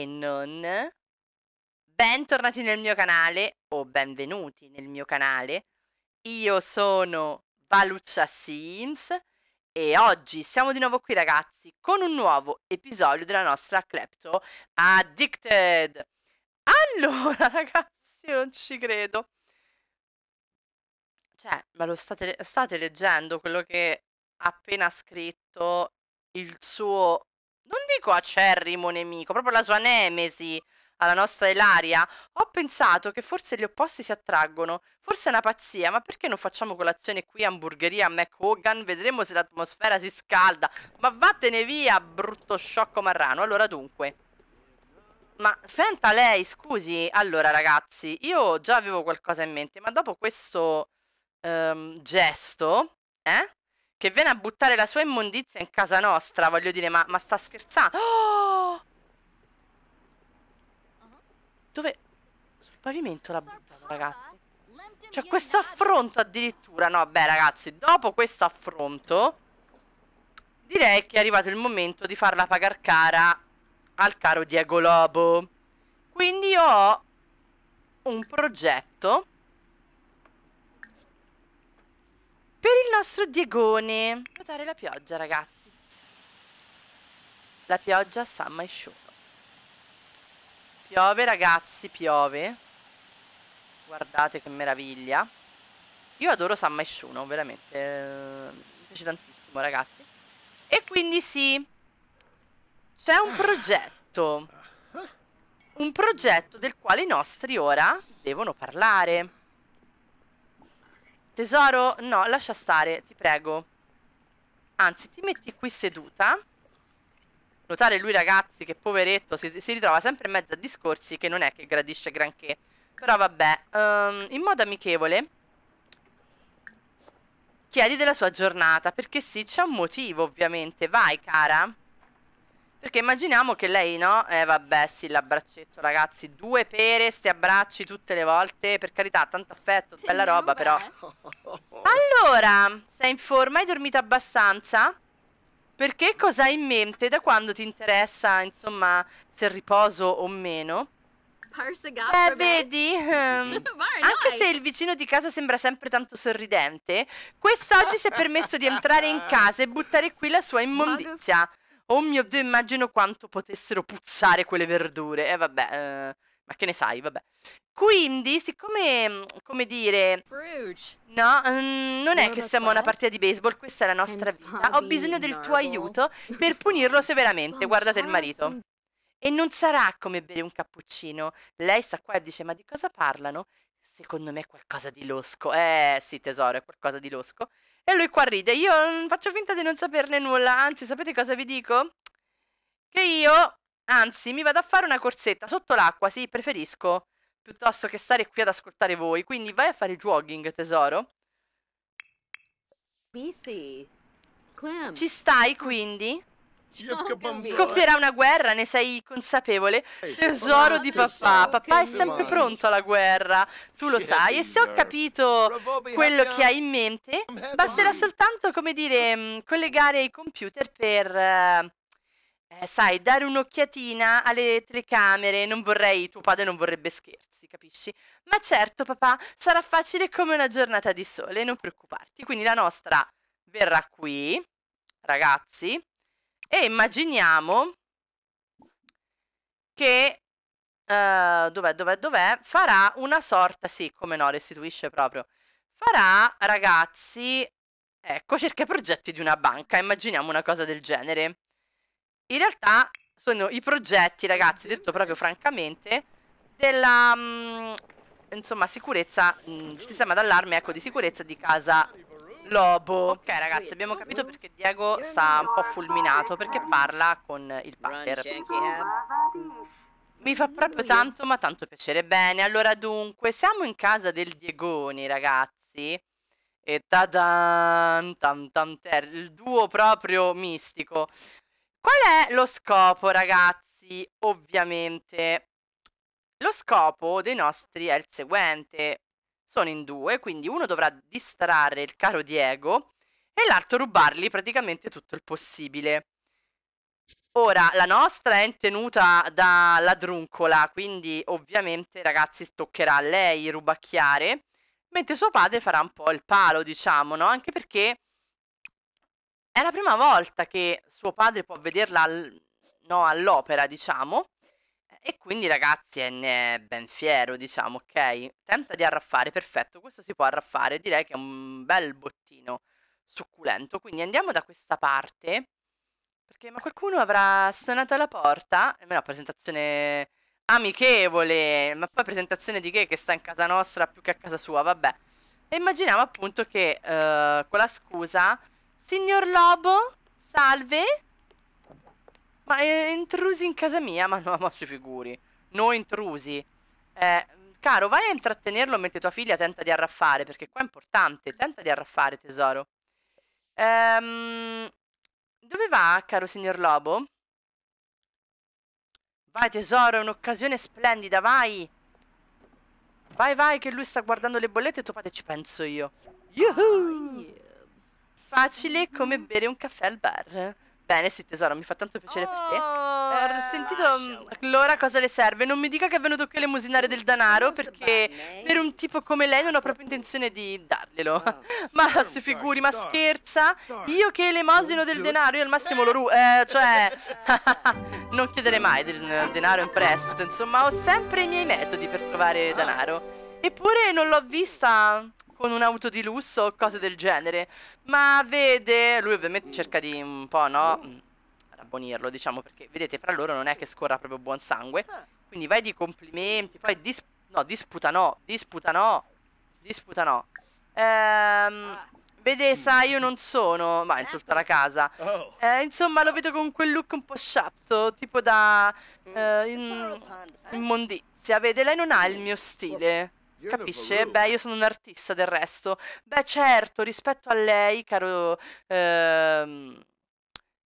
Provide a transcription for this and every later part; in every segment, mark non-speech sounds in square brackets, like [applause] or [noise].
e non, bentornati nel mio canale o benvenuti nel mio canale. Io sono Valuccia Sims e oggi siamo di nuovo qui ragazzi con un nuovo episodio della nostra Klepto Addicted. Allora [laughs] ragazzi, non ci credo. Cioè, ma lo state, state leggendo quello che ha appena scritto il suo non dico acerrimo nemico, proprio la sua nemesi, alla nostra Ilaria, ho pensato che forse gli opposti si attraggono. Forse è una pazzia, ma perché non facciamo colazione qui a hamburgeria a McHogan? Vedremo se l'atmosfera si scalda. Ma vattene via, brutto sciocco marrano. Allora dunque. Ma senta lei, scusi. Allora ragazzi, io già avevo qualcosa in mente, ma dopo questo ehm, gesto, eh? che viene a buttare la sua immondizia in casa nostra, voglio dire, ma, ma sta scherzando? Oh! [gasps] Dove? Sul pavimento l'ha buttano, ragazzi. C'è cioè, questo affronto addirittura. No, beh, ragazzi, dopo questo affronto, direi che è arrivato il momento di farla pagar cara al caro Diego Lobo. Quindi io ho un progetto per il nostro Diegone. Guardare la pioggia, ragazzi. La pioggia sa mai show. Piove, ragazzi, piove. Guardate che meraviglia. Io adoro San Maishuno, veramente. mi piace tantissimo, ragazzi. E quindi sì, c'è un progetto. Un progetto del quale i nostri ora devono parlare. Tesoro, no, lascia stare, ti prego. Anzi, ti metti qui seduta. Notare lui, ragazzi, che poveretto, si, si ritrova sempre in mezzo a discorsi che non è che gradisce granché. Però vabbè, um, in modo amichevole chiedi della sua giornata, perché sì, c'è un motivo, ovviamente. Vai, cara. Perché immaginiamo che lei, no? Eh vabbè, sì, l'abbraccetto, ragazzi. Due pere, sti abbracci tutte le volte. Per carità, tanto affetto, sì, bella roba, beh. però. Allora, sei in forma? Hai dormito abbastanza? Perché cosa hai in mente da quando ti interessa, insomma, se riposo o meno? Eh, beh, vedi, ehm, [laughs] anche se il vicino di casa sembra sempre tanto sorridente, quest'oggi si è permesso di entrare in casa e buttare qui la sua immondizia. Oh mio Dio, immagino quanto potessero puzzare quelle verdure. E eh, vabbè, eh, ma che ne sai, vabbè. Quindi, siccome, mm, come dire, no, mm, non è che siamo a una partita di baseball, questa è la nostra vita. Ho bisogno del tuo aiuto per [laughs] punirlo severamente. Guardate il marito. E non sarà come bere un cappuccino. Lei sta qua e dice, ma di cosa parlano? Secondo me è qualcosa di losco. Eh sì, tesoro, è qualcosa di losco. E lui qua ride. Io mm, faccio finta di non saperne nulla. Anzi, sapete cosa vi dico? Che io, anzi, mi vado a fare una corsetta sotto l'acqua. Sì, preferisco. Piuttosto che stare qui ad ascoltare voi. Quindi vai a fare jogging, tesoro. Ci stai, quindi? Scoppierà una guerra, ne sei consapevole. Tesoro di papà, papà è sempre pronto alla guerra, tu lo sai. E se ho capito quello che hai in mente, basterà soltanto, come dire, mm, collegare i computer per... Eh, eh, sai, dare un'occhiatina alle telecamere, non vorrei, tuo padre non vorrebbe scherzi, capisci? Ma certo, papà, sarà facile come una giornata di sole, non preoccuparti. Quindi la nostra verrà qui, ragazzi, e immaginiamo che uh, dov'è, dov'è, dov'è? Farà una sorta, sì, come no, restituisce proprio. Farà, ragazzi, ecco, cerca i progetti di una banca, immaginiamo una cosa del genere. In realtà sono i progetti, ragazzi, mhm. detto proprio francamente, della, mh, mm, insomma, sicurezza, mh, mm, sistema d'allarme, ecco, di sicurezza di casa Lobo. Ok ragazzi, abbiamo capito perché Diego sta un po' fulminato, perché parla con il Packer. Mi fa proprio tanto, ma tanto piacere. Bene, allora dunque, siamo in casa del Diegoni, ragazzi. E tadan, tam tam ter, il duo proprio mistico. Qual è lo scopo, ragazzi? Ovviamente, lo scopo dei nostri è il seguente, sono in due, quindi uno dovrà distrarre il caro Diego e l'altro rubargli praticamente tutto il possibile. Ora, la nostra è intenuta da ladruncola, quindi ovviamente ragazzi toccherà a lei rubacchiare, mentre suo padre farà un po' il palo, diciamo, no? Anche perché è la prima volta che suo padre può vederla al... no, all'opera, diciamo, e quindi ragazzi ne è ben fiero, diciamo, ok? Tenta di arraffare, perfetto, questo si può arraffare, direi che è un bel bottino succulento. Quindi andiamo da questa parte, perché ma qualcuno avrà suonato alla porta? E eh, me presentazione amichevole, ma poi presentazione di che? Che sta in casa nostra più che a casa sua, vabbè. E immaginiamo appunto che uh, con la scusa, signor Lobo, salve, ma eh, intrusi in casa mia? Ma no, [laughs] ma si figuri. Noi intrusi. Eh, caro, vai a intrattenerlo mentre tua figlia tenta di arraffare, perché qua è importante. Tenta di arraffare, tesoro. Ehm, dove va, caro signor Lobo? Vai, tesoro, è un'occasione splendida, vai! Vai, vai, che lui sta guardando le bollette e tuo padre ci penso io. Yuhu! Facile come bere un caffè al bar. Bene, sì tesoro, mi fa tanto piacere per te. Oh, eh, ho sentito mm, allora cosa le serve. Non mi dica che è venuto qui a lemusinare del denaro perché eh. per un tipo come lei non ho proprio intenzione di darglielo. Ah, [laughs] ma si figuri, ma scherza? Io che elemosino del denaro, io al massimo lo ru... Eh, cioè, [laughs] non chiedere mai del denaro in prestito. Insomma, ho sempre i miei metodi per trovare ah. denaro. Eppure non l'ho vista con un'auto di lusso o cose del genere. Ma vede, lui ovviamente cerca di un po', no? Oh. Mm, Rabbonirlo, diciamo, perché vedete, fra loro non è che scorra proprio buon sangue. Ah. Quindi vai di complimenti, poi dis no, disputa no, disputa no, disputa no. Ehm... Ah. Vede, sa, io non sono. Ma insulta la casa. Oh. Eh, insomma, lo vedo con quel look un po' sciatto, tipo da. Mm. Eh, in, eh. immondizia. Vede, lei non ha il mio stile. Capisce? Beh, io sono un artista del resto. Beh, certo, rispetto a lei, caro... Ehm,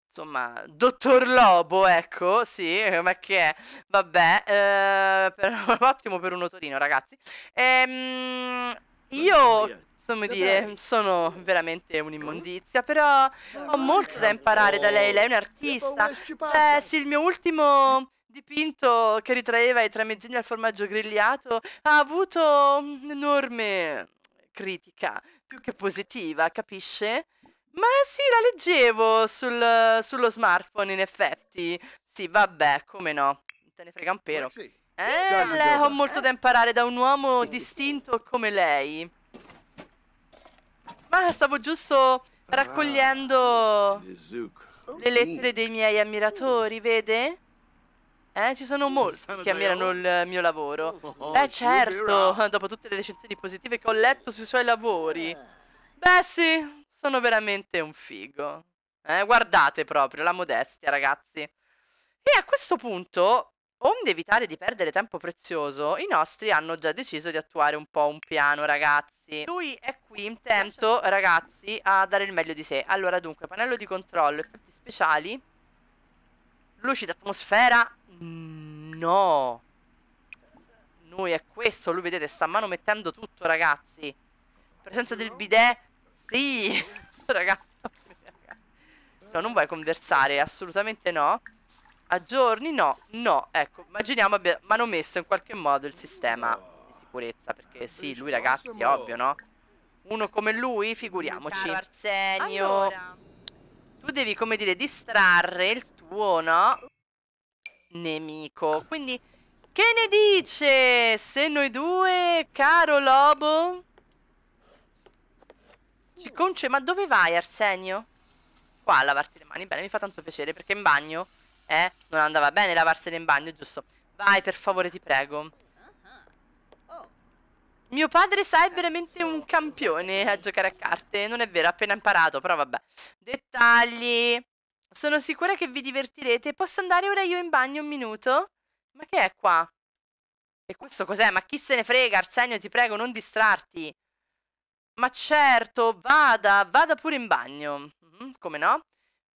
insomma, dottor Lobo, ecco, sì, ma che è? Vabbè, eh, per, ottimo [laughs] per un otorino, ragazzi. Ehm, io come dire, sono veramente un'immondizia, però ho ah, molto da imparare da lei, lei è un artista. Eh sì, il mio ultimo dipinto che ritraeva i tramezzini al formaggio grigliato ha avuto un'enorme critica, più che positiva, capisce? Ma sì, la leggevo sul, sullo smartphone, in effetti. Sì, vabbè, come no. Te ne frega un pero. Sì. Eh, lei ho molto eh? da imparare da un uomo distinto come lei. Ma stavo giusto ah, raccogliendo le lettere dei miei ammiratori, vede? Eh, ci sono molti che ammirano oh. il mio lavoro. Oh, Beh, oh, oh, certo, [laughs] dopo tutte le recensioni positive che ho letto sui suoi lavori. Eh. Beh, sì, sono veramente un figo. Eh, guardate proprio la modestia, ragazzi. E a questo punto, onde evitare di perdere tempo prezioso, i nostri hanno già deciso di attuare un po' un piano, ragazzi. Lui è qui intento, ragazzi, a dare il meglio di sé. Allora, dunque, pannello di controllo, effetti speciali luci d'atmosfera no noi è questo lui vedete sta manomettendo tutto ragazzi presenza del bidet sì [laughs] ragazzi no non vuoi conversare assolutamente no aggiorni no no ecco immaginiamo abbia manomesso in qualche modo il sistema di sicurezza perché sì lui ragazzi è ovvio no uno come lui figuriamoci Caro Arsenio allora. tu devi come dire distrarre il buono nemico. Quindi che ne dice se noi due, caro lobo? Ci conce, ma dove vai Arsenio? Qua a lavarti le mani, bene, mi fa tanto piacere perché in bagno, eh, non andava bene lavarsene in bagno, giusto? Vai per favore, ti prego. Mio padre sa è veramente un campione a giocare a carte, non è vero, ha appena imparato, però vabbè. Dettagli. Sono sicura che vi divertirete. Posso andare ora io in bagno un minuto? Ma che è qua? E questo cos'è? Ma chi se ne frega, Arsenio, ti prego, non distrarti. Ma certo, vada, vada pure in bagno. Mhm, come no?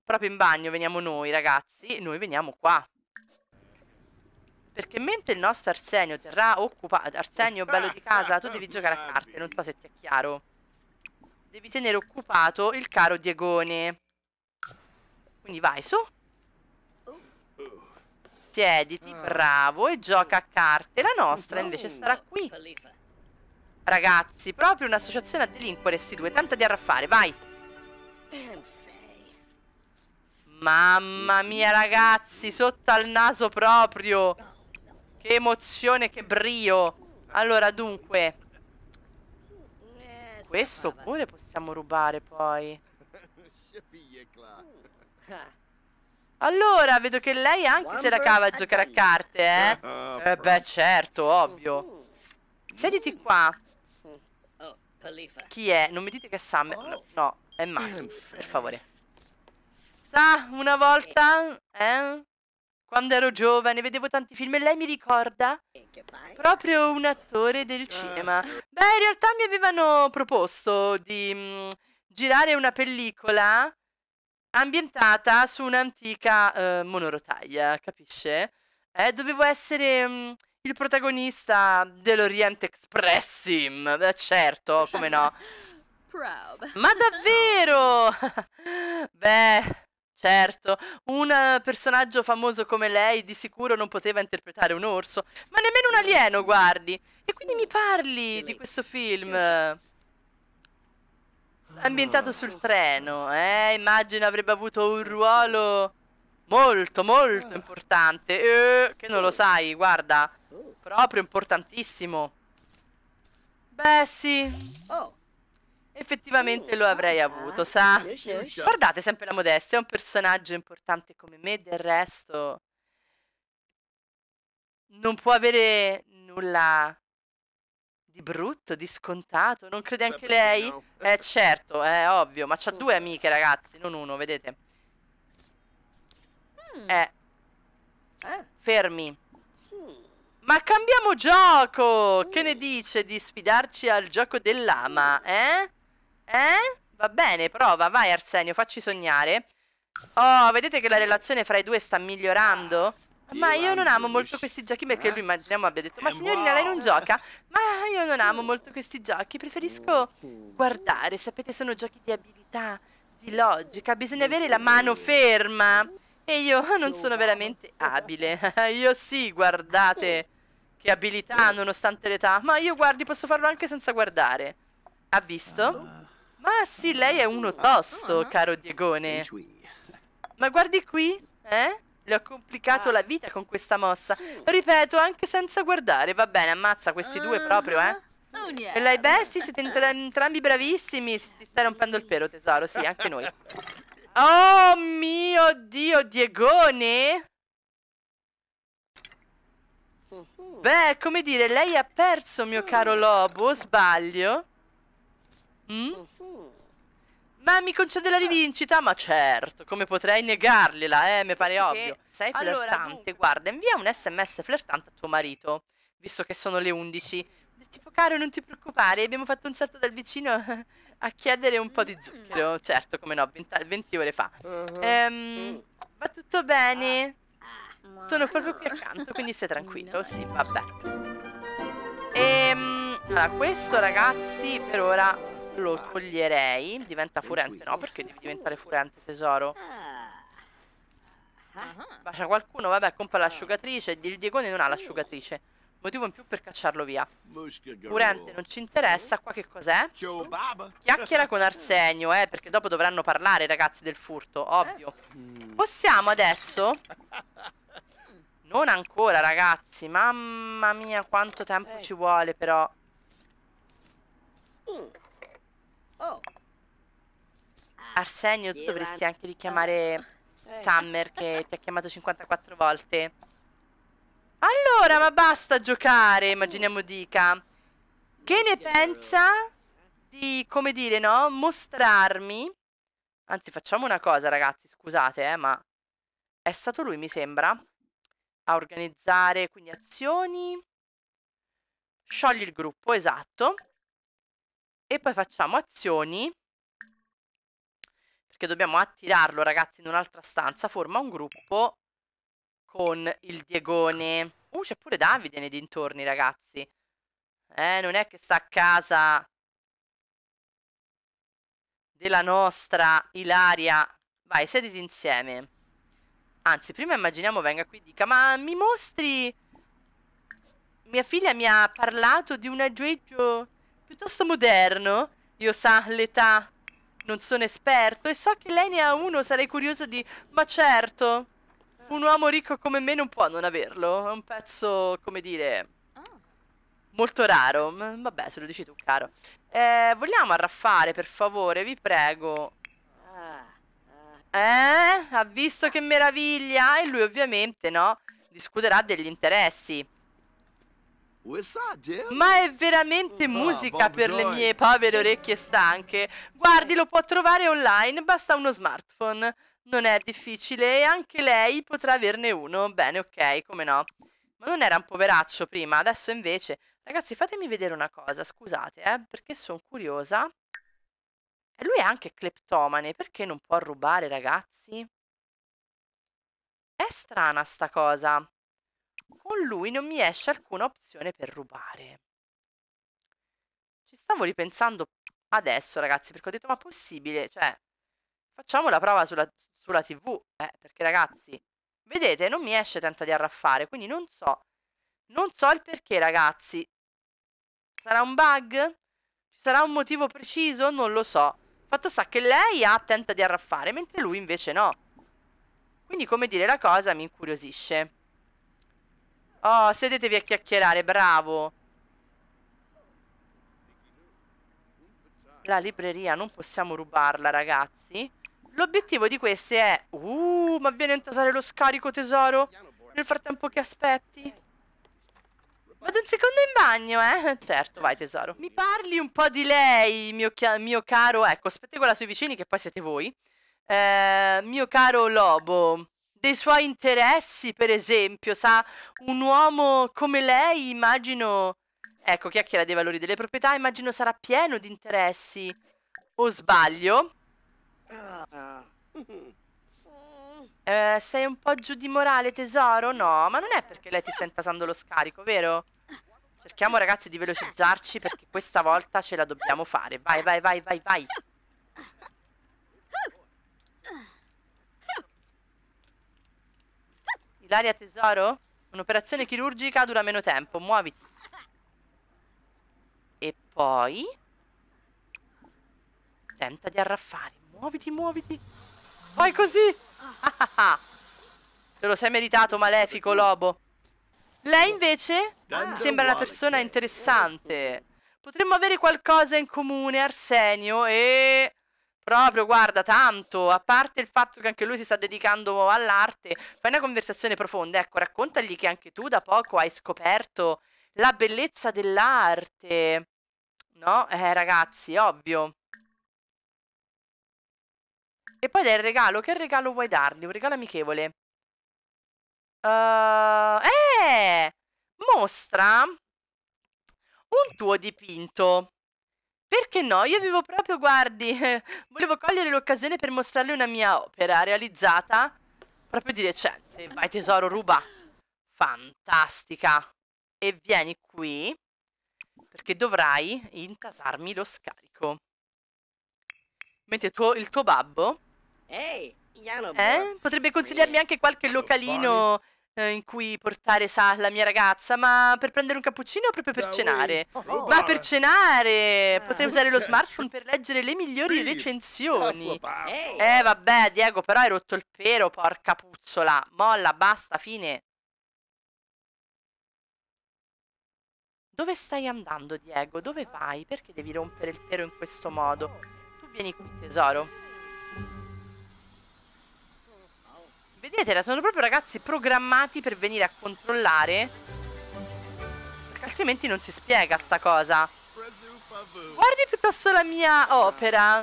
Proprio in bagno veniamo noi, ragazzi. Noi veniamo qua. Perché mentre il nostro Arsenio terrà occupato... Arsenio, bello di casa, tu devi giocare a carte, non so se ti è chiaro. Devi tenere occupato il caro Diegone. Quindi vai su. Siediti, ah. bravo, e gioca a carte. La nostra invece sarà qui. Ragazzi, proprio un'associazione a delinquere sti due, tanta di arraffare, vai. Mamma mia ragazzi, sotto al naso proprio. Che emozione, che brio. Allora, dunque. Eh, questo pure possiamo rubare poi. [laughs] Allora, vedo che lei anche se la cava a giocare a carte, eh? eh, eh beh, certo, ovvio. Sediti mm. qua. Oh, Chi è? Non mi dite che è Sam. Oh. No, è Mike, per favore. Sa, una volta, eh? Quando ero giovane vedevo tanti film e lei mi ricorda proprio un attore del ah. cinema. Beh, in realtà mi avevano proposto di mh, mm, girare una pellicola ambientata su un'antica eh, monorotaglia, capisce? Eh, dovevo essere mh, mm, il protagonista dell'Oriente Expressim, eh, certo, come no. [laughs] Ma davvero! [laughs] Beh, certo, un personaggio famoso come lei di sicuro non poteva interpretare un orso, ma nemmeno un alieno, guardi. E quindi mi parli di questo film. Sì, ambientato sul treno, eh? Immagino avrebbe avuto un ruolo molto, molto importante. Eh, che non lo sai, guarda. Proprio importantissimo. Beh, sì. Effettivamente lo avrei avuto, sa? Guardate sempre la modestia, è un personaggio importante come me, del resto... Non può avere nulla di brutto, di scontato, non crede anche lei? Eh certo, è ovvio, ma c'ha mm. due amiche ragazzi, non uno, vedete? Mm. Eh. eh. Fermi. Mm. Ma cambiamo gioco! Che ne dice di sfidarci al gioco dell'ama, eh? Eh? Va bene, prova, vai Arsenio, facci sognare. Oh, vedete che la relazione fra i due sta migliorando? Ma io non amo molto questi giochi perché lui immaginiamo abbia detto Ma signorina lei non gioca? Ma io non amo molto questi giochi, preferisco mm, mm. guardare, sapete sono giochi di abilità, di logica, bisogna avere la mano ferma E io [laughs] non sono veramente abile, [laughs] io sì guardate che abilità nonostante l'età Ma io guardi posso farlo anche senza guardare Ha visto? Ma sì lei è uno tosto ah. caro Diegone Ma guardi qui, eh? Le ho complicato ah. la vita con questa mossa. Ripeto, anche senza guardare. Va bene, ammazza questi due ah, proprio, eh. Oh, yeah. Per lei bestie siete entrambi bravissimi. Ti stai rompendo il pelo, tesoro. Sì, anche noi. Oh mio Dio, Diegone! Beh, come dire, lei ha perso, mio caro mm. lobo, sbaglio? Mm? mm. Ma mi concede la eh. rivincita? Ma certo, come potrei negargliela, eh? Mi pare ovvio. Sei flirtante, allora, guarda, invia un sms flirtante a tuo marito, visto che sono le 11. Tipo, caro, non ti preoccupare, abbiamo fatto un salto dal vicino a chiedere un po' di mm. zucchero. Certo, come no, 20, 20 ore fa. Uh-huh. Ehm, mm. va tutto bene? Ah. Sono proprio qui accanto, quindi stai tranquillo. Sì, vabbè. Ehm, allora, questo ragazzi per ora lo toglierei. Diventa furente. No, perché devi diventare furente, tesoro? Ah. Ah. Bacia qualcuno, vabbè, compra l'asciugatrice. Il Dildiegone non ha l'asciugatrice. Motivo in più per cacciarlo via. Furente non ci interessa. Qua che cos'è? Chiacchiera con Arsenio, eh, perché dopo dovranno parlare ragazzi del furto, ovvio. Eh? Possiamo adesso... [laughs] Non ancora, ragazzi. Mamma mia, quanto tempo ci vuole, però. Mm. Oh. Arsenio, tu dovresti anche richiamare oh. eh. Summer che [laughs] ti ha chiamato 54 volte. Allora, ma basta giocare, immaginiamo dica. Che ne pensa di, come dire, no? Mostrarmi. Anzi, facciamo una cosa, ragazzi, scusate, eh, ma è stato lui, mi sembra, a organizzare, quindi azioni. Sciogli il gruppo, esatto e poi facciamo azioni perché dobbiamo attirarlo ragazzi in un'altra stanza forma un gruppo con il Diegone uh c'è pure Davide nei dintorni ragazzi eh non è che sta a casa della nostra Ilaria vai sediti insieme anzi prima immaginiamo venga qui e dica ma mi mostri mia figlia mi ha parlato di un aggeggio piuttosto moderno. Io sa l'età, non sono esperto e so che lei ne ha uno, sarei curiosa di... Ma certo, un uomo ricco come me non può non averlo. È un pezzo, come dire, molto raro. vabbè, se lo dici tu, caro. Eh, vogliamo arraffare, per favore, vi prego. Ah, ah. Eh? Ha visto che meraviglia? E lui ovviamente, no? Discuterà degli interessi. Ma è veramente ah, musica per le mie povere orecchie stanche. Guardi, lo può trovare online, basta uno smartphone. Non è difficile e anche lei potrà averne uno. Bene, ok, come no. Ma non era un poveraccio prima, adesso invece. Ragazzi, fatemi vedere una cosa, scusate, eh, perché sono curiosa. E lui è anche cleptomane, perché non può rubare, ragazzi? È strana sta cosa. Con lui non mi esce alcuna opzione per rubare. Ci stavo ripensando adesso, ragazzi, perché ho detto, ma possibile? Cioè, facciamo la prova sulla, sulla TV, eh, perché ragazzi, vedete, non mi esce tenta di arraffare, quindi non so, non so il perché, ragazzi. Sarà un bug? Ci sarà un motivo preciso? Non lo so. Fatto sta che lei ha tenta di arraffare, mentre lui invece no. Quindi, come dire, la cosa mi incuriosisce. Oh, sedetevi a chiacchierare, bravo. La libreria non possiamo rubarla, ragazzi. L'obiettivo di queste è... Uh, ma viene a intasare lo scarico, tesoro. Nel frattempo che aspetti. Vado un secondo in bagno, eh? [laughs] Certo, vai tesoro. Mi parli un po' di lei, mio, mio caro... Ecco, aspettate quella sui vicini che poi siete voi. Eh, mio caro Lobo dei suoi interessi, per esempio, sa, un uomo come lei, immagino, ecco, chiacchiera dei valori delle proprietà, immagino sarà pieno di interessi, o sbaglio? Ah. Eh, sei un po' giù di morale, tesoro? No, ma non è perché lei ti sta intasando lo scarico, vero? Cerchiamo ragazzi di velocizzarci perché questa volta ce la dobbiamo fare. Vai, vai, vai, vai, vai. Ilaria tesoro? Un'operazione chirurgica dura meno tempo, muoviti. E poi... Tenta di arraffare. Muoviti, muoviti. Vai così. [laughs] Te lo sei meritato, malefico lobo. Lei invece sembra una persona eh. interessante. Potremmo avere qualcosa in comune, Arsenio, e... Proprio, guarda, tanto, a parte il fatto che anche lui si sta dedicando all'arte, fai una conversazione profonda, ecco, raccontagli che anche tu da poco hai scoperto la bellezza dell'arte. No? Eh, ragazzi, ovvio. E poi del regalo, che regalo vuoi dargli? Un regalo amichevole. Uh, eh! Mostra un tuo dipinto. Perché no? Io avevo proprio, guardi, [laughs] volevo cogliere l'occasione per mostrarle una mia opera realizzata proprio di recente. Vai tesoro, ruba. Fantastica. E vieni qui perché dovrai intasarmi lo scarico. Mentre tuo, il tuo babbo Ehi, hey, eh, potrebbe consigliarmi anche qualche localino eh, in cui portare sa, la mia ragazza, ma per prendere un cappuccino o proprio per cenare? Oh, ma per cenare! Eh. Potrei usare lo smartphone per leggere le migliori recensioni. Eh vabbè, Diego, però hai rotto il pelo, porca puzzola. Molla, basta, fine. Dove stai andando, Diego? Dove vai? Perché devi rompere il pelo in questo modo? Tu vieni qui, tesoro. Vedetela, sono proprio ragazzi programmati per venire a controllare. Perché altrimenti non si spiega sta cosa. Guardi piuttosto la mia opera.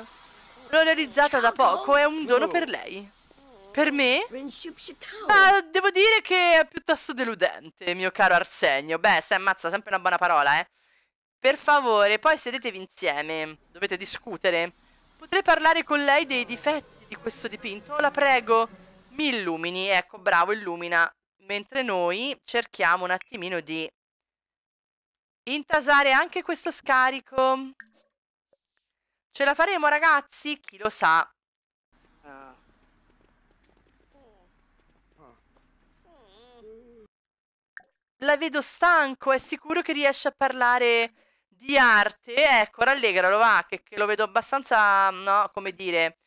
L'ho realizzata da poco, è un dono per lei. Per me? Ah, devo dire che è piuttosto deludente, mio caro Arsenio. Beh, se ammazza, sempre una buona parola, eh. Per favore, poi sedetevi insieme. Dovete discutere. Potrei parlare con lei dei difetti di questo dipinto? La prego mi illumini, ecco, bravo, illumina, mentre noi cerchiamo un attimino di intasare anche questo scarico. Ce la faremo, ragazzi? Chi lo sa? La vedo stanco, è sicuro che riesce a parlare di arte. Ecco, rallegralo, va, che, che lo vedo abbastanza, no, come dire,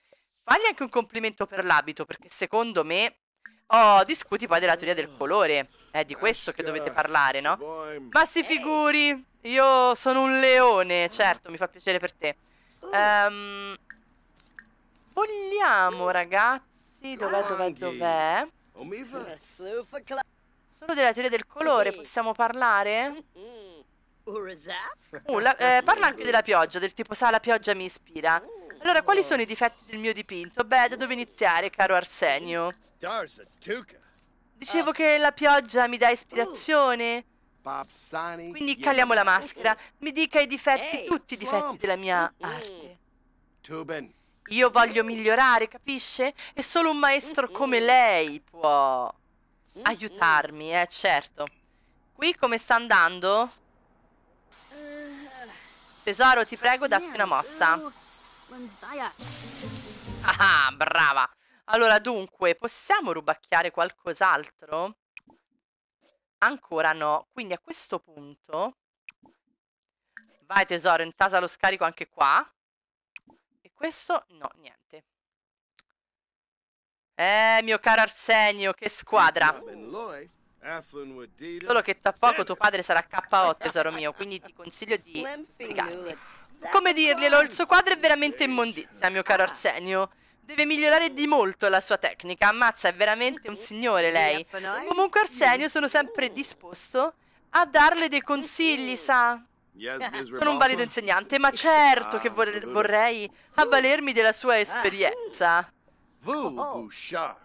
Fagli anche un complimento per l'abito, perché secondo me... Oh, discuti poi della teoria del mm. colore. È di questo che dovete parlare, no? Ma si figuri! Io sono un leone, certo, mi fa piacere per te. Um, vogliamo, ragazzi... Dov'è, dov'è, dov'è? Oh, Solo della teoria del colore possiamo parlare? Uh, la, eh, parla anche della pioggia, del tipo sa la pioggia mi ispira. Mm. Allora, quali oh. sono i difetti del mio dipinto? Beh, da dove iniziare, caro Arsenio? Dicevo ah. che la pioggia mi dà ispirazione. Quindi caliamo la maschera. Mi dica i difetti, tutti i difetti della mia arte. Io voglio migliorare, capisce? E solo un maestro come lei può aiutarmi, eh, certo. Qui come sta andando? Eh. Tesoro, ti prego, datti una mossa. Ah, ah, brava. Allora, dunque, possiamo rubacchiare qualcos'altro? Ancora no. Quindi a questo punto... Vai tesoro, intasa lo scarico anche qua. E questo? No, niente. Eh, mio caro Arsenio, che squadra. Eh. Solo che tra poco tuo padre sarà KO, tesoro mio, quindi ti consiglio di... Spiegarti. Come dirglielo, il suo quadro è veramente immondizia, mio caro Arsenio. Deve migliorare di molto la sua tecnica. Ammazza, è veramente un signore lei. Comunque Arsenio sono sempre disposto a darle dei consigli, sa? Sono un valido insegnante, ma certo che vor vorrei avvalermi della sua esperienza. Vu, Bouchard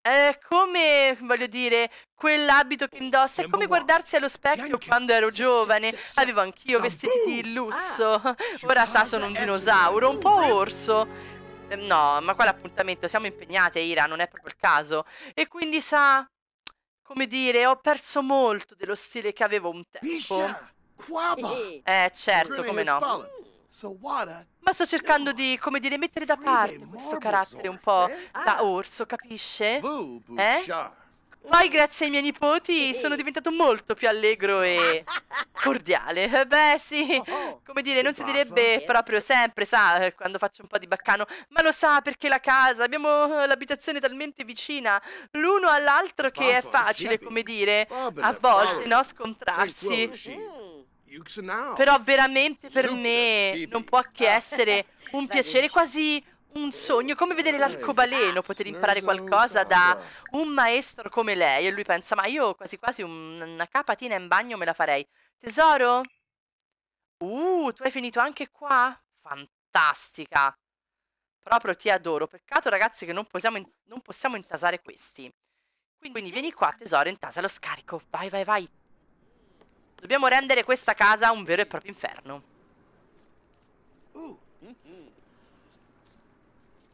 è eh, come, voglio dire, quell'abito che indossa, è come guardarsi allo specchio quando ero giovane. Avevo anch'io vestiti di ah, lusso. Ora sa sono un dinosauro, un po' orso. Ehm, no, ma qua l'appuntamento, siamo impegnate, Ira, non è proprio il caso. E quindi sa, come dire, ho perso molto dello stile che avevo un tempo. Eh, certo, come no. Ma sto cercando di, come dire, mettere da parte questo carattere un po' eh? da orso, capisce? Eh? Poi grazie ai miei nipoti sono diventato molto più allegro e [laughs] cordiale. Eh, beh sì, oh, oh, come dire, non si direbbe proprio sempre, sa, eh, quando faccio un po' di baccano, ma lo sa perché la casa, abbiamo l'abitazione talmente vicina l'uno all'altro che è facile, come dire, a volte, no, scontrarsi. Però veramente per me non può che essere [laughs] un piacere quasi un sogno, come vedere l'arcobaleno, poter imparare qualcosa da un maestro come lei. E lui pensa, ma io quasi quasi una capatina in bagno me la farei. Tesoro? Uh, tu hai finito anche qua? Fantastica. Proprio ti adoro. Peccato ragazzi che non possiamo, non possiamo intasare questi. Quindi, quindi vieni qua tesoro, intasa lo scarico. Vai, vai, vai. Dobbiamo rendere questa casa un vero e proprio inferno.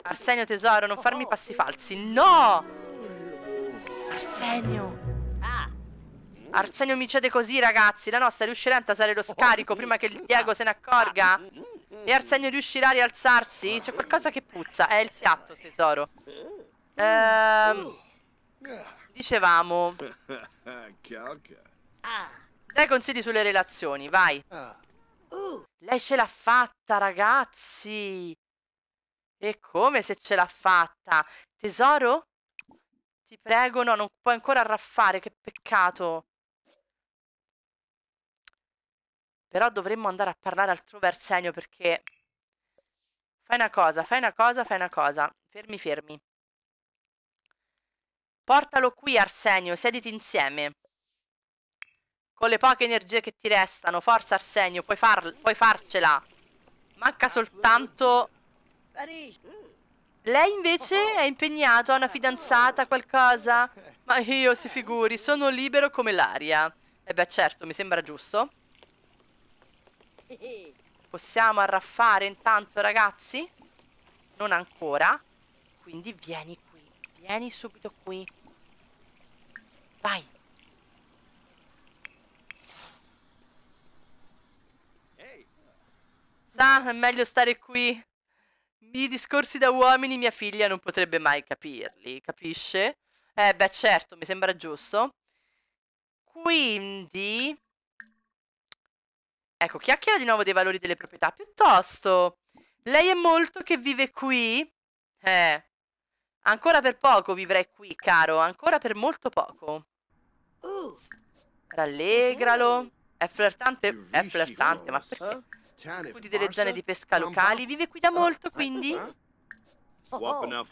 Arsenio tesoro, non farmi passi falsi. No! Arsenio! Arsenio mi cede così, ragazzi. La nostra riuscirà a intasare lo scarico prima che il Diego se ne accorga? E Arsenio riuscirà a rialzarsi? C'è qualcosa che puzza. È il piatto, tesoro. Ehm... Dicevamo... [laughs] Dai consigli sulle relazioni, vai. Ah. Uh. Lei ce l'ha fatta, ragazzi. E come se ce l'ha fatta? Tesoro? Ti prego, no, non puoi ancora arraffare, che peccato. Però dovremmo andare a parlare altrove Arsenio perché... Fai una cosa, fai una cosa, fai una cosa. Fermi, fermi. Portalo qui Arsenio, sediti insieme. Con le poche energie che ti restano, forza Arsenio, puoi, far, puoi farcela. Manca soltanto... Lei invece è impegnato, ha una fidanzata, qualcosa? Ma io, si figuri, sono libero come l'aria. E beh, certo, mi sembra giusto. Possiamo arraffare intanto, ragazzi? Non ancora. Quindi vieni qui. Vieni subito qui. Vai. Sa, ah, è meglio stare qui. I discorsi da uomini mia figlia non potrebbe mai capirli, capisce? Eh, beh, certo, mi sembra giusto. Quindi... Ecco, chiacchiera di nuovo dei valori delle proprietà. Piuttosto, lei è molto che vive qui? Eh, ancora per poco vivrei qui, caro. Ancora per molto poco. Rallegralo. È flirtante, è flirtante, ma perché? Eh? quindi delle zone di pesca locali, vive qui da molto, quindi... Oh, oh.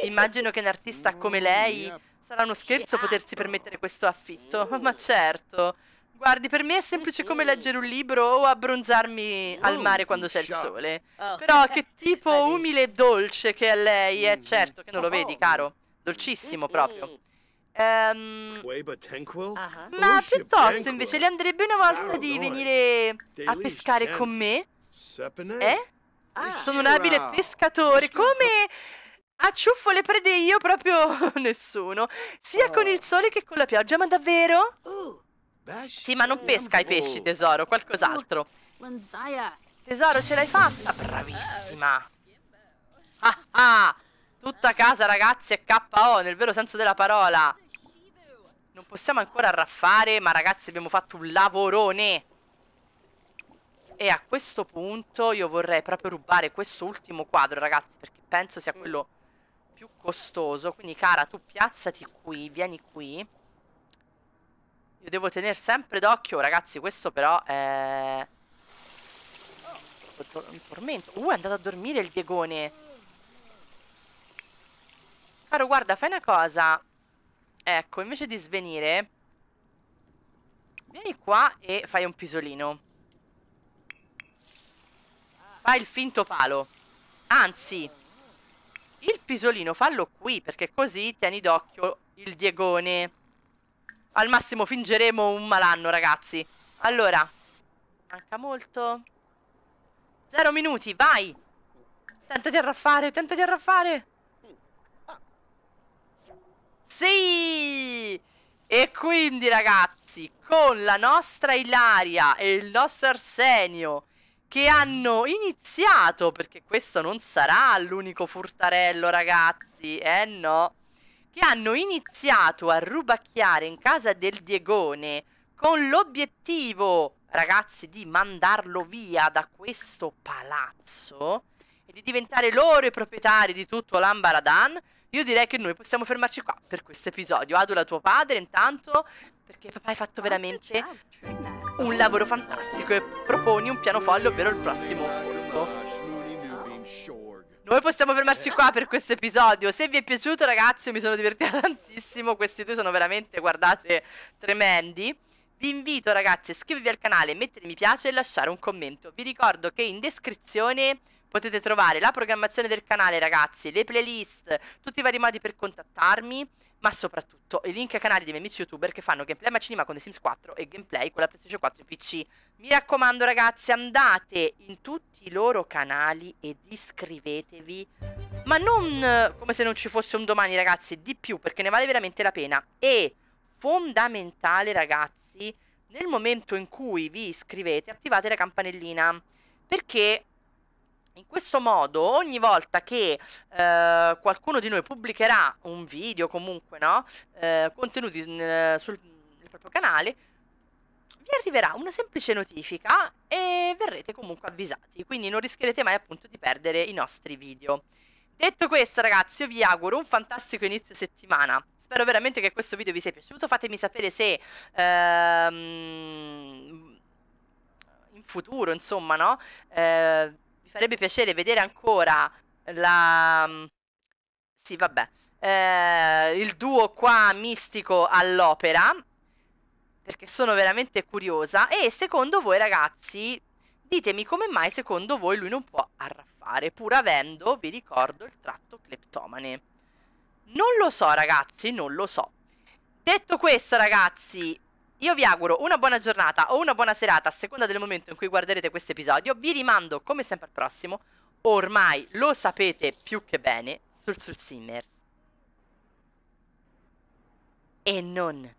[laughs] Immagino che un artista mm, come lei sarà uno scherzo potersi permettere questo affitto, mm. ma certo. Guardi, per me è semplice come leggere un libro o abbronzarmi mm, al mare quando c'è il sole. Oh. Però che [laughs] tipo umile e dolce che è lei, è eh, certo che non lo vedi, caro. Dolcissimo proprio. Um, Ma piuttosto invece le andrebbe una volta di venire a pescare con me? Eh? Ah. Sono un abile pescatore, come acciuffo le prede io proprio [laughs] nessuno, sia con il oh. sole che con la pioggia, ma davvero? Sì, ma non pesca i pesci, tesoro, qualcos'altro. Tesoro, ce l'hai fatta? Bravissima! Ah ah! Tutta casa, ragazzi, è KO nel vero senso della parola. Non possiamo ancora arraffare, ma ragazzi abbiamo fatto un lavorone. E a questo punto io vorrei proprio rubare questo ultimo quadro, ragazzi, perché penso sia quello più costoso. Quindi, cara, tu piazzati qui, vieni qui. Io devo tenere sempre d'occhio, ragazzi, questo però è... Un tormento. Uh, è andato a dormire il piegone. Caro, guarda, fai una cosa. Ecco, invece di svenire, vieni qua e fai un pisolino. Fai il finto palo. Anzi, il pisolino fallo qui, perché così tieni d'occhio il diegone. Al massimo fingeremo un malanno, ragazzi. Allora, manca molto. Zero minuti, vai! Tenta di arraffare, tenta di arraffare! Sì! E quindi ragazzi, con la nostra Ilaria e il nostro Arsenio che hanno iniziato, perché questo non sarà l'unico furtarello ragazzi, eh no, che hanno iniziato a rubacchiare in casa del Diegone con l'obiettivo, ragazzi, di mandarlo via da questo palazzo e di diventare loro i proprietari di tutto l'Ambaradan, io direi che noi possiamo fermarci qua per questo episodio. Adula tuo padre intanto, perché papà hai fatto veramente un lavoro fantastico e proponi un piano pianofolle, ovvero il prossimo colpo. Noi possiamo fermarci qua per questo episodio. Se vi è piaciuto, ragazzi, mi sono divertita tantissimo. Questi due sono veramente, guardate, tremendi. Vi invito, ragazzi, a iscrivervi al canale, mettere mi piace e lasciare un commento. Vi ricordo che in descrizione potete trovare la programmazione del canale ragazzi, le playlist, tutti i vari modi per contattarmi, ma soprattutto i link ai canali dei miei amici youtuber che fanno gameplay ma cinema con The Sims 4 e gameplay con la PlayStation 4 e PC. Mi raccomando ragazzi, andate in tutti i loro canali ed iscrivetevi, ma non eh, come se non ci fosse un domani ragazzi, di più perché ne vale veramente la pena. E fondamentale ragazzi, nel momento in cui vi iscrivete attivate la campanellina perché in questo modo, ogni volta che eh, qualcuno di noi pubblicherà un video, comunque, no? Eh, contenuti in, sul, nel proprio canale, vi arriverà una semplice notifica e verrete comunque avvisati. Quindi non rischierete mai appunto di perdere i nostri video. Detto questo, ragazzi, io vi auguro un fantastico inizio settimana spero veramente che questo video vi sia piaciuto. Fatemi sapere se ehm, in futuro, insomma, no? Eh, farebbe piacere vedere ancora la... Mm, sì, vabbè. Eh, il duo qua mistico all'opera. Perché sono veramente curiosa. E secondo voi, ragazzi, ditemi come mai secondo voi lui non può arraffare, pur avendo, vi ricordo, il tratto cleptomane. Non lo so, ragazzi, non lo so. Detto questo, ragazzi, io vi auguro una buona giornata o una buona serata a seconda del momento in cui guarderete questo episodio. Vi rimando come sempre al prossimo. Ormai lo sapete più che bene sul Sul Simmers. E non